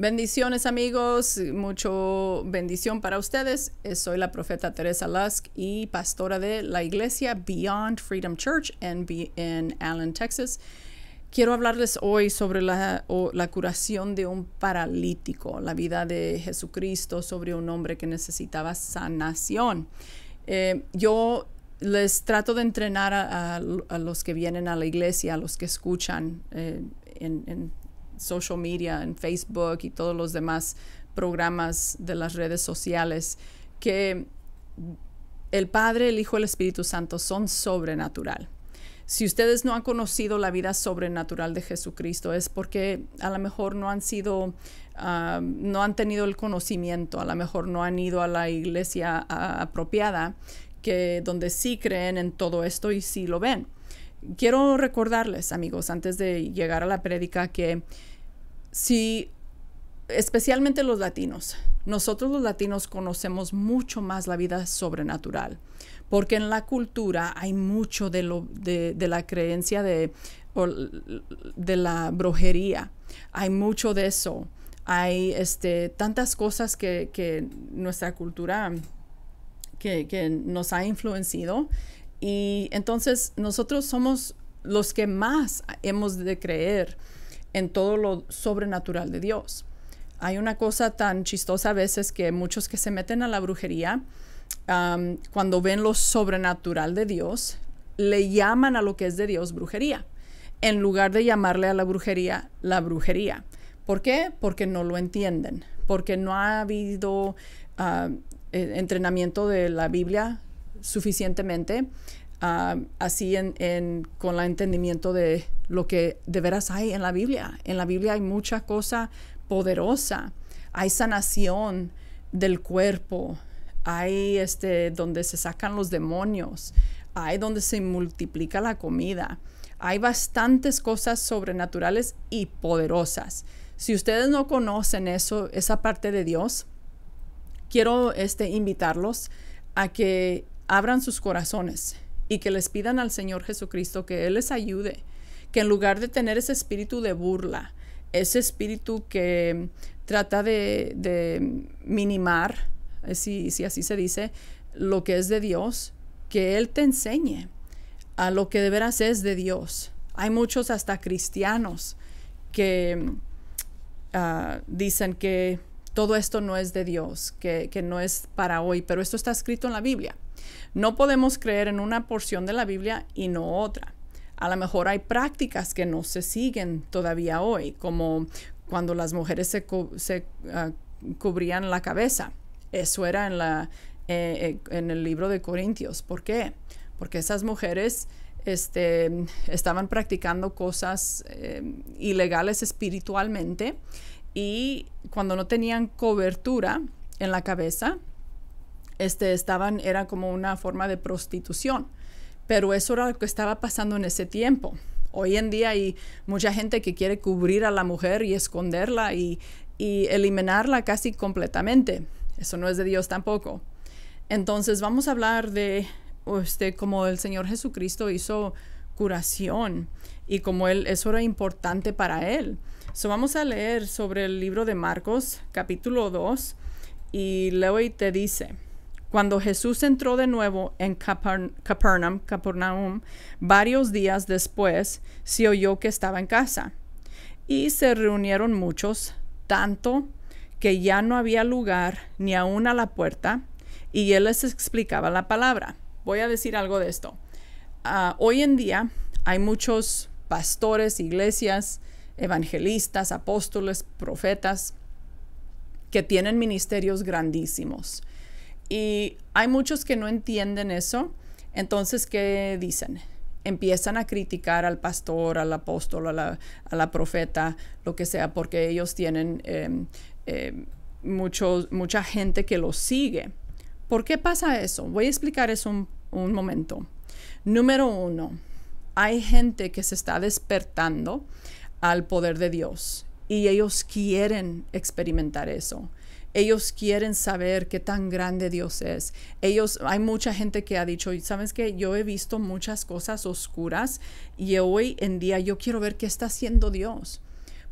Bendiciones amigos, mucho bendición para ustedes. Eh, soy la profeta Teresa Lusk y pastora de la iglesia Beyond Freedom Church en, en Allen, Texas. Quiero hablarles hoy sobre la, curación de un paralítico, la vida de Jesucristo sobre un hombre que necesitaba sanación. Eh, yo les trato de entrenar a, los que vienen a la iglesia, a los que escuchan eh, en, en social media, en Facebook y todos los demás programas de las redes sociales, que el Padre, el Hijo y el Espíritu Santo son sobrenatural. Si ustedes no han conocido la vida sobrenatural de Jesucristo es porque a lo mejor no han sido, ah, no han tenido el conocimiento, a lo mejor no han ido a la iglesia ah, apropiada, que donde sí creen en todo esto y sí lo ven. Quiero recordarles, amigos, antes de llegar a la prédica, que si especialmente los latinos, nosotros los latinos conocemos mucho más la vida sobrenatural, porque en la cultura hay mucho de, lo, de, la creencia de, la brujería, hay mucho de eso, hay este, tantas cosas que, nuestra cultura nos ha influenciado y entonces nosotros somos los que más hemos de creer en todo lo sobrenatural de Dios. Hay una cosa tan chistosa a veces que muchos que se meten a la brujería, cuando ven lo sobrenatural de Dios, le llaman a lo que es de Dios brujería, en lugar de llamarle a la brujería la brujería. ¿Por qué? Porque no lo entienden, porque no ha habido ah, e-, entrenamiento de la Biblia suficientemente Ah, así con el entendimiento de lo que de veras hay en la Biblia. En la Biblia hay mucha cosa poderosa. Hay sanación del cuerpo. Hay este, donde se sacan los demonios. Hay donde se multiplica la comida. Hay bastantes cosas sobrenaturales y poderosas. Si ustedes no conocen eso, esa parte de Dios, quiero este, invitarlos a que abran sus corazones y que les pidan al Señor Jesucristo que Él les ayude, que en lugar de tener ese espíritu de burla, ese espíritu que trata de, minimar, eh, si, así se dice, lo que es de Dios, que Él te enseñe a lo que de veras es de Dios. Hay muchos hasta cristianos que ah, dicen que todo esto no es de Dios, que no es para hoy, pero esto está escrito en la Biblia. No podemos creer en una porción de la Biblia y no otra. A lo mejor hay prácticas que no se siguen todavía hoy, como cuando las mujeres se, ah, cubrían la cabeza. Eso era eh, eh, en, el libro de Corintios. ¿Por qué? Porque esas mujeres este, estaban practicando cosas eh, ilegales espiritualmente y cuando no tenían cobertura en la cabeza, este, estaban, era como una forma de prostitución. Pero eso era lo que estaba pasando en ese tiempo. Hoy en día hay mucha gente que quiere cubrir a la mujer y esconderla y, eliminarla casi completamente. Eso no es de Dios tampoco. Entonces vamos a hablar de este, como el Señor Jesucristo hizo curación y como él, eso era importante para él. So vamos a leer sobre el libro de Marcos, capítulo 2, y leo y te dice. Cuando Jesús entró de nuevo en Capernaum, varios días después, se oyó que estaba en casa. Y se reunieron muchos, tanto que ya no había lugar ni aún a la puerta, y él les explicaba la palabra. Voy a decir algo de esto. Ah, hoy en día hay muchos pastores, iglesias, evangelistas, apóstoles, profetas, que tienen ministerios grandísimos y hay muchos que no entienden eso. Entonces, ¿qué dicen? Empiezan a criticar al pastor, al apóstol, a la, profeta, lo que sea, porque ellos tienen em, em, mucha gente que los sigue. ¿Por qué pasa eso? Voy a explicar eso un momento. Número uno, hay gente que se está despertando al poder de Dios y ellos quieren experimentar eso. Ellos quieren saber qué tan grande Dios es. Ellos, hay mucha gente que ha dicho, ¿sabes qué? Yo he visto muchas cosas oscuras y hoy en día yo quiero ver qué está haciendo Dios.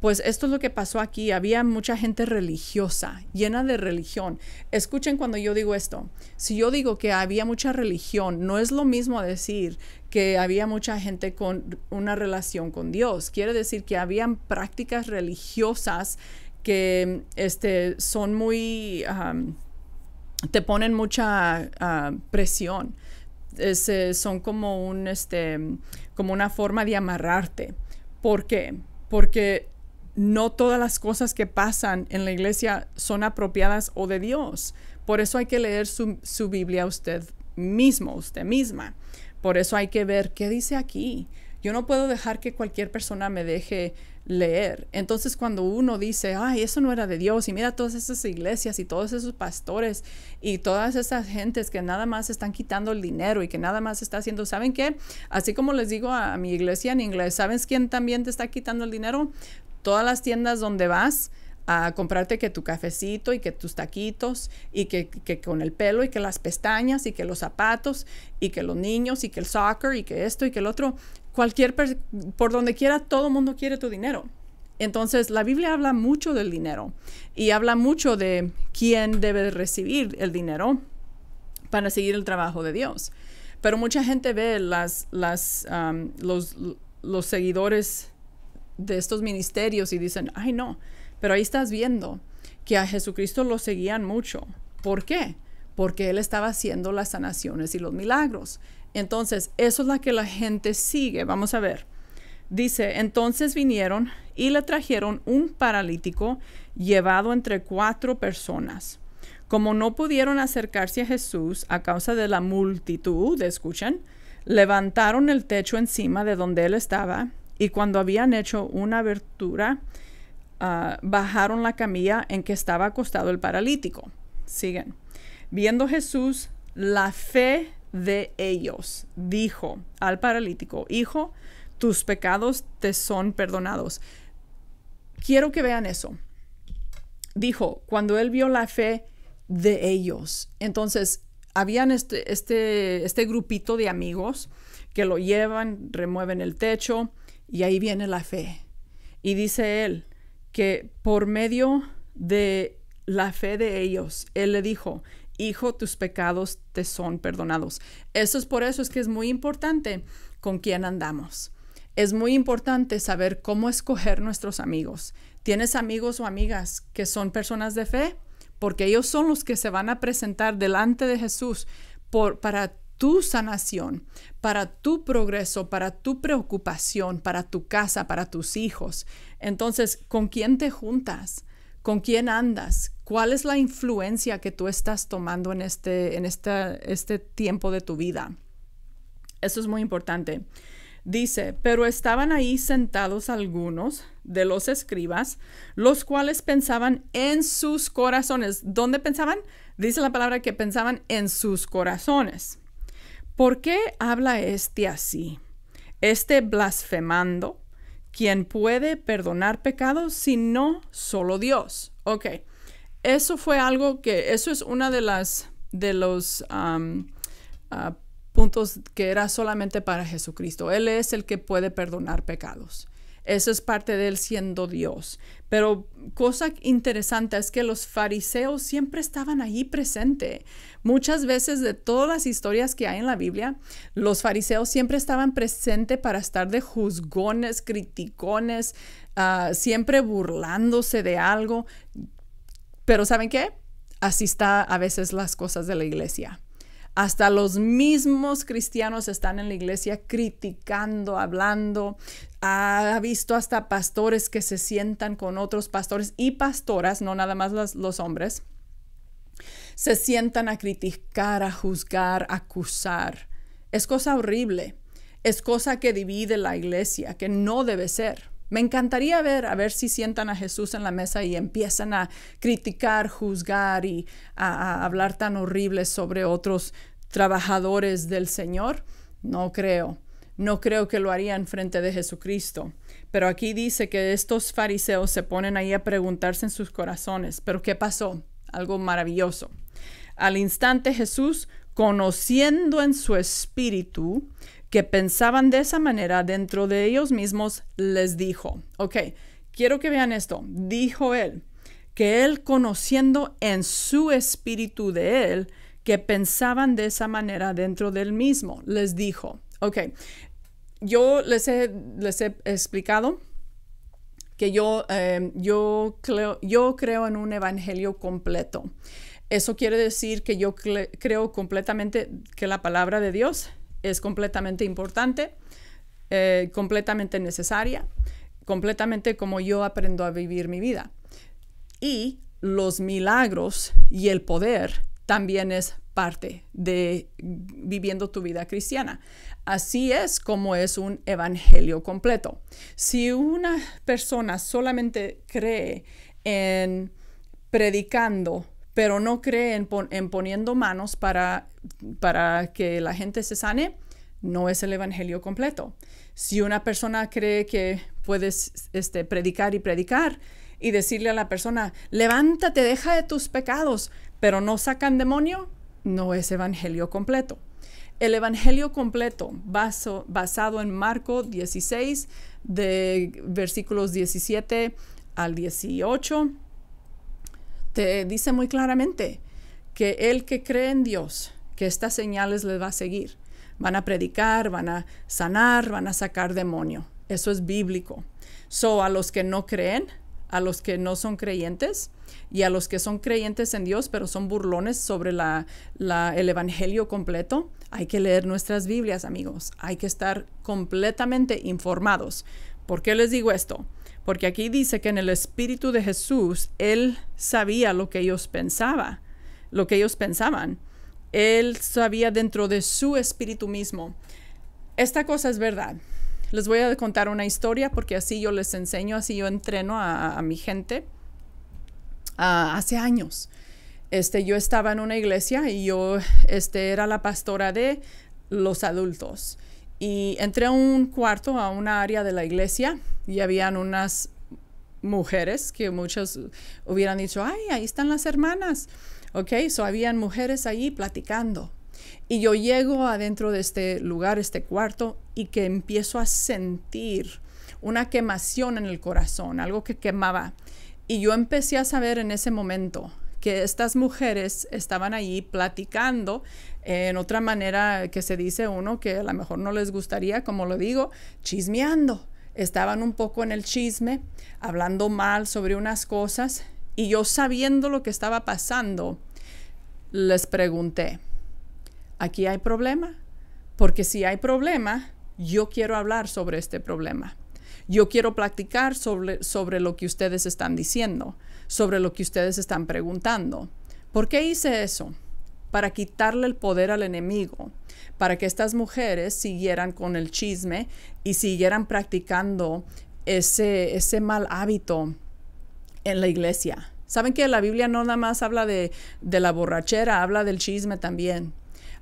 Pues esto es lo que pasó aquí. Había mucha gente religiosa, llena de religión. Escuchen cuando yo digo esto. Si yo digo que había mucha religión, no es lo mismo decir que había mucha gente con una relación con Dios. Quiere decir que habían prácticas religiosas que este, son muy, te ponen mucha ah, presión. son como, un, este, como una forma de amarrarte. ¿Por qué? Porque no todas las cosas que pasan en la iglesia son apropiadas o de Dios. Por eso hay que leer su, su Biblia usted mismo, usted misma. Por eso hay que ver qué dice aquí, yo no puedo dejar que cualquier persona me deje leer. Entonces cuando uno dice, ay, eso no era de Dios, y mira todas esas iglesias y todos esos pastores y todas esas gentes que nada más están quitando el dinero y que nada más está haciendo, ¿saben qué? Así como les digo a, mi iglesia en inglés, ¿sabes quién también te está quitando el dinero? Todas las tiendas donde vas, a comprarte que tu cafecito y que tus taquitos y que, que, con el pelo y que las pestañas y que los zapatos y que los niños y que el soccer y que esto y que el otro por donde quiera, todo el mundo quiere tu dinero. Entonces, la Biblia habla mucho del dinero y habla mucho de quién debe recibir el dinero para seguir el trabajo de Dios. Pero mucha gente ve las, um, los, los seguidores de estos ministerios y dicen, ay no, pero ahí estás viendo que a Jesucristo lo seguían mucho. ¿Por qué? Porque él estaba haciendo las sanaciones y los milagros. Entonces, eso es la que la gente sigue. Vamos a ver. Dice, entonces vinieron y le trajeron un paralítico llevado entre cuatro personas. Como no pudieron acercarse a Jesús a causa de la multitud, escuchan, levantaron el techo encima de donde él estaba y cuando habían hecho una abertura, ah, bajaron la camilla en que estaba acostado el paralítico. Siguen. Viendo Jesús la fe de ellos dijo al paralítico, hijo, tus pecados te son perdonados. Quiero que vean eso. Dijo, cuando él vio la fe de ellos. Entonces, habían este, este, este grupito de amigos que lo llevan, remueven el techo y ahí viene la fe. Y dice él que por medio de la fe de ellos, él le dijo, Hijo, tus pecados te son perdonados. Eso es por eso es que es muy importante con quién andamos. Es muy importante saber cómo escoger nuestros amigos. ¿Tienes amigos o amigas que son personas de fe? Porque ellos son los que se van a presentar delante de Jesús por, para tu sanación, para tu progreso, para tu preocupación, para tu casa, para tus hijos. Entonces, ¿con quién te juntas? ¿Con quién andas? ¿Cuál es la influencia que tú estás tomando en este, en este tiempo de tu vida? Eso es muy importante. Dice, pero estaban ahí sentados algunos de los escribas, los cuales pensaban en sus corazones. ¿Dónde pensaban? Dice la palabra que pensaban en sus corazones. ¿Por qué habla este así? Este blasfemando, quien puede perdonar pecados si no solo Dios. Ok eso fue algo que, eso es una de las, de los ah, puntos que era solamente para Jesucristo. Él es el que puede perdonar pecados. Eso es parte de él siendo Dios. Pero cosa interesante es que los fariseos siempre estaban ahí presente. Muchas veces de todas las historias que hay en la Biblia, los fariseos siempre estaban presentes para estar de juzgones, criticones, ah, siempre burlándose de algo. Pero ¿saben qué? Así está a veces las cosas de la iglesia. Hasta los mismos cristianos están en la iglesia criticando, hablando. Ha visto hasta pastores que se sientan con otros pastores y pastoras, no nada más los, los hombres, se sientan a criticar, a juzgar, a acusar. Es cosa horrible. Es cosa que divide la iglesia, que no debe ser. Me encantaría ver, a ver si sientan a Jesús en la mesa y empiezan a criticar, juzgar y a, hablar tan horrible sobre otros trabajadores del Señor. No creo. No creo que lo harían frente de Jesucristo. Pero aquí dice que estos fariseos se ponen ahí a preguntarse en sus corazones, ¿pero qué pasó? Algo maravilloso. Al instante Jesús, conociendo en su espíritu que pensaban de esa manera dentro de ellos mismos, les dijo, ok, quiero que vean esto, dijo él, que él conociendo en su espíritu de él, que pensaban de esa manera dentro del mismo, les dijo, ok, yo les he, les he explicado que yo, em, yo, yo creo en un evangelio completo. Eso quiere decir que yo creo completamente que la palabra de Dios es completamente importante, eh, completamente necesaria, completamente como yo aprendo a vivir mi vida. Y los milagros y el poder también es parte de viviendo tu vida cristiana. Así es como es un evangelio completo. Si una persona solamente cree en predicando pero no cree en, poniendo manos para, que la gente se sane, no es el evangelio completo. Si una persona cree que puedes este, predicar y predicar y decirle a la persona, levántate, deja de tus pecados, pero no sacan demonio, no es evangelio completo. El evangelio completo, basado en Marco 16, de versículos 17 al 18, te dice muy claramente que el que cree en Dios, que estas señales les va a seguir. Van a predicar, van a sanar, van a sacar demonio. Eso es bíblico. So, a los que no creen, a los que no son creyentes y a los que son creyentes en Dios, pero son burlones sobre el Evangelio completo, hay que leer nuestras Biblias, amigos. Hay que estar completamente informados. ¿Por qué les digo esto? Porque aquí dice que en el espíritu de Jesús, Él sabía lo que ellos pensaban, lo que ellos pensaban. Él sabía dentro de su espíritu mismo. Esta cosa es verdad. Les voy a contar una historia porque así yo les enseño, así yo entreno a, mi gente. Ah, hace años, este, yo estaba en una iglesia y yo este, era la pastora de los adultos. Y entré a un cuarto, a una área de la iglesia, y habían unas mujeres que muchos hubieran dicho, ay, ahí están las hermanas. Ok, so habían mujeres ahí platicando. Y yo llego adentro de este lugar, este cuarto, y que empiezo a sentir una quemación en el corazón, algo que quemaba. Y yo empecé a saber en ese momento que estas mujeres estaban allí platicando en otra manera que se dice uno que a lo mejor no les gustaría, como lo digo, chismeando. Estaban un poco en el chisme, hablando mal sobre unas cosas y yo sabiendo lo que estaba pasando, les pregunté, ¿aquí hay problema? Porque si hay problema, yo quiero hablar sobre este problema. Yo quiero practicar sobre, sobre lo que ustedes están diciendo, sobre lo que ustedes están preguntando. ¿Por qué hice eso? Para quitarle el poder al enemigo, para que estas mujeres siguieran con el chisme y siguieran practicando ese, ese mal hábito en la iglesia. Saben que la Biblia no nada más habla de, de, la borrachera, habla del chisme también,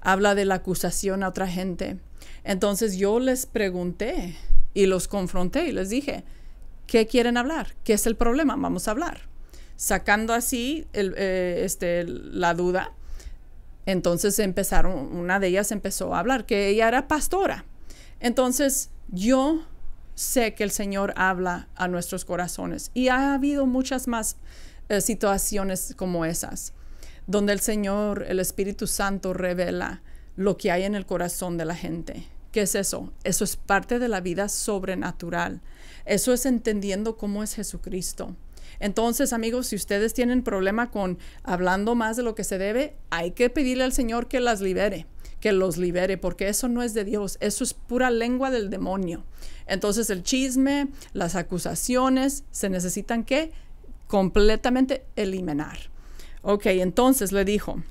habla de la acusación a otra gente. Entonces yo les pregunté, y los confronté y les dije, ¿qué quieren hablar? ¿Qué es el problema? Vamos a hablar. Sacando así eh, este, la duda, entonces empezaron, una de ellas empezó a hablar, que ella era pastora. Entonces yo sé que el Señor habla a nuestros corazones y ha habido muchas más eh, situaciones como esas, donde el Señor, el Espíritu Santo, revela lo que hay en el corazón de la gente. ¿Qué es eso? Eso es parte de la vida sobrenatural. Eso es entendiendo cómo es Jesucristo. Entonces, amigos, si ustedes tienen problema con hablando más de lo que se debe, hay que pedirle al Señor que las libere, que los libere, porque eso no es de Dios, eso es pura lengua del demonio. Entonces, el chisme, las acusaciones, se necesitan que completamente eliminar. Ok, entonces le dijo,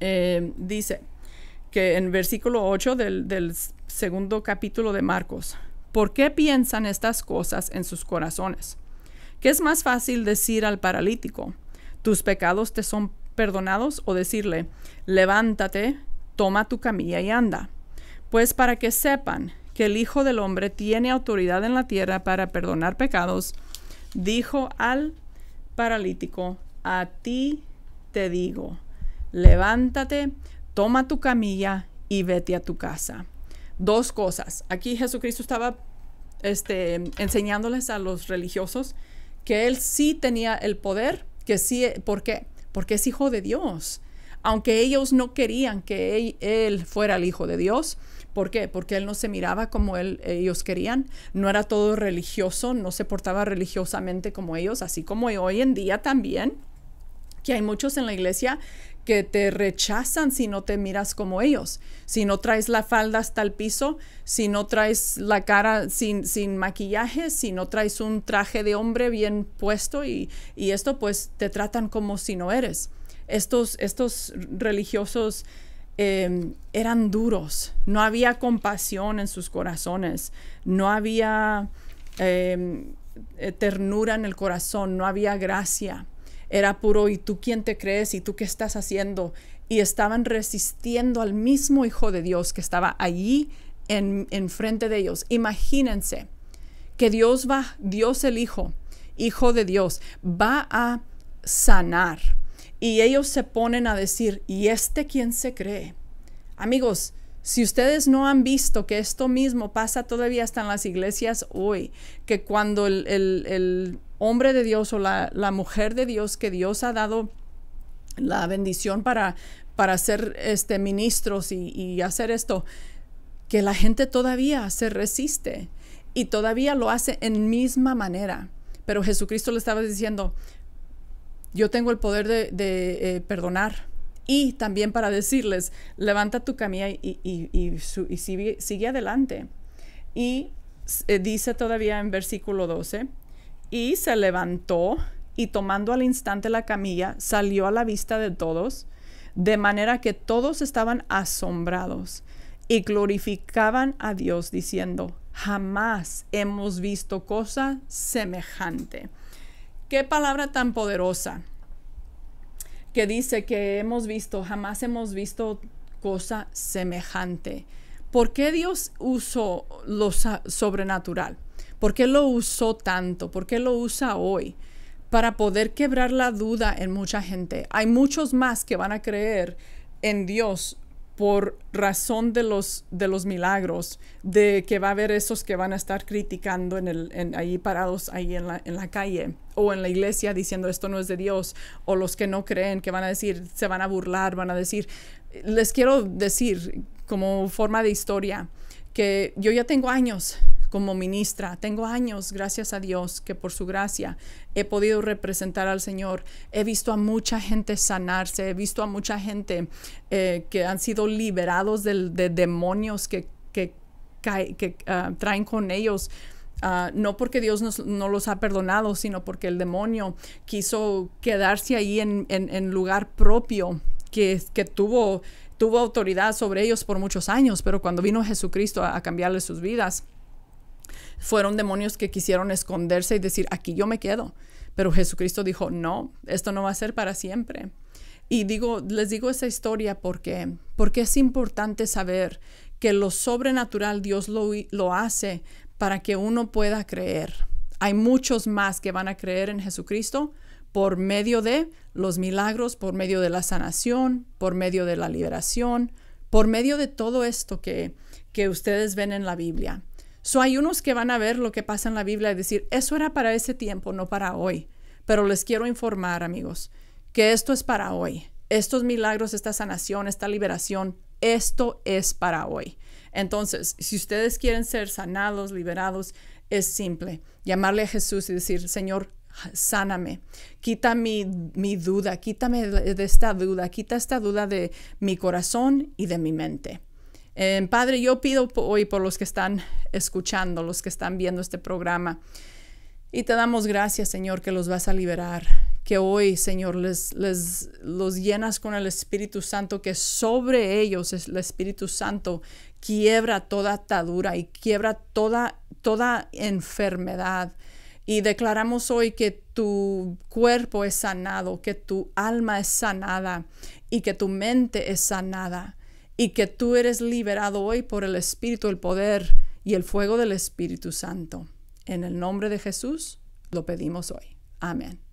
eh, dice, que en versículo 8 del, del segundo capítulo de Marcos. ¿Por qué piensan estas cosas en sus corazones? ¿Qué es más fácil decir al paralítico, tus pecados te son perdonados? O decirle, levántate, toma tu camilla y anda. Pues para que sepan que el Hijo del Hombre tiene autoridad en la tierra para perdonar pecados, dijo al paralítico, a ti te digo, levántate, toma tu camilla y vete a tu casa. Dos cosas. Aquí Jesucristo estaba este, enseñándoles a los religiosos que él sí tenía el poder, que sí, ¿por qué? Porque es hijo de Dios. Aunque ellos no querían que él, fuera el hijo de Dios, ¿por qué? Porque él no se miraba como ellos querían, no era todo religioso, no se portaba religiosamente como ellos, así como hoy en día también, que hay muchos en la iglesia que te rechazan si no te miras como ellos, si no traes la falda hasta el piso, si no traes la cara sin, maquillaje, si no traes un traje de hombre bien puesto y, esto pues te tratan como si no eres. Estos, religiosos em, eran duros, no había compasión en sus corazones, no había em, eh, ternura en el corazón, no había gracia era puro, ¿y tú quién te crees? ¿Y tú qué estás haciendo? Y estaban resistiendo al mismo Hijo de Dios que estaba allí en, frente de ellos. Imagínense que Dios va, Dios el Hijo, Hijo de Dios, va a sanar. Y ellos se ponen a decir, ¿y este quién se cree? Amigos, si ustedes no han visto que esto mismo pasa todavía hasta en las iglesias hoy, que cuando el, hombre de Dios o la, mujer de Dios que Dios ha dado la bendición para, para ser este, ministros y, hacer esto, que la gente todavía se resiste y todavía lo hace en misma manera. Pero Jesucristo le estaba diciendo, yo tengo el poder de, eh, perdonar y también para decirles, levanta tu camilla y, sigue, adelante. Y eh, dice todavía en versículo 12, y se levantó y tomando al instante la camilla, salió a la vista de todos, de manera que todos estaban asombrados y glorificaban a Dios diciendo, jamás hemos visto cosa semejante. Qué palabra tan poderosa que dice que hemos visto, jamás hemos visto cosa semejante. ¿Por qué Dios usó lo sobrenatural? ¿Por qué lo usó tanto? ¿Por qué lo usa hoy? Para poder quebrar la duda en mucha gente. Hay muchos más que van a creer en Dios por razón de los, de los milagros, de que va a haber esos que van a estar criticando en ahí parados ahí en en la calle o en la iglesia diciendo esto no es de Dios, o los que no creen, que van a decir, se van a burlar, van a decir, les quiero decir como forma de historia que yo ya tengo años como ministra. Tengo años, gracias a Dios, que por su gracia he podido representar al Señor. He visto a mucha gente sanarse, he visto a mucha gente eh, que han sido liberados de, demonios que, ah, traen con ellos. Ah, no porque Dios no los ha perdonado, sino porque el demonio quiso quedarse ahí en, lugar propio que, tuvo, autoridad sobre ellos por muchos años, pero cuando vino Jesucristo a cambiarles sus vidas, fueron demonios que quisieron esconderse y decir, aquí yo me quedo. Pero Jesucristo dijo, no, esto no va a ser para siempre. Y digo, les digo esa historia porque, porque es importante saber que lo sobrenatural Dios lo, lo hace para que uno pueda creer. Hay muchos más que van a creer en Jesucristo por medio de los milagros, por medio de la sanación, por medio de la liberación, por medio de todo esto que, que ustedes ven en la Biblia hay unos que van a ver lo que pasa en la Biblia y decir, eso era para ese tiempo, no para hoy. Pero les quiero informar, amigos, que esto es para hoy. Estos milagros, esta sanación, esta liberación, esto es para hoy. Entonces, si ustedes quieren ser sanados, liberados, es simple. Llamarle a Jesús y decir, Señor, sáname, quita mi, mi, duda, quítame de esta duda, quita esta duda de mi corazón y de mi mente. Em, padre, yo pido hoy por los que están escuchando, los que están viendo este programa. Y te damos gracias, Señor, que los vas a liberar, que hoy, Señor, les, los llenas con el Espíritu Santo, que sobre ellos el Espíritu Santo quiebra toda atadura y quiebra toda, toda enfermedad. Y declaramos hoy que tu cuerpo es sanado, que tu alma es sanada y que tu mente es sanada y que tú eres liberado hoy por el Espíritu, el poder y el fuego del Espíritu Santo. En el nombre de Jesús lo pedimos hoy. Amén.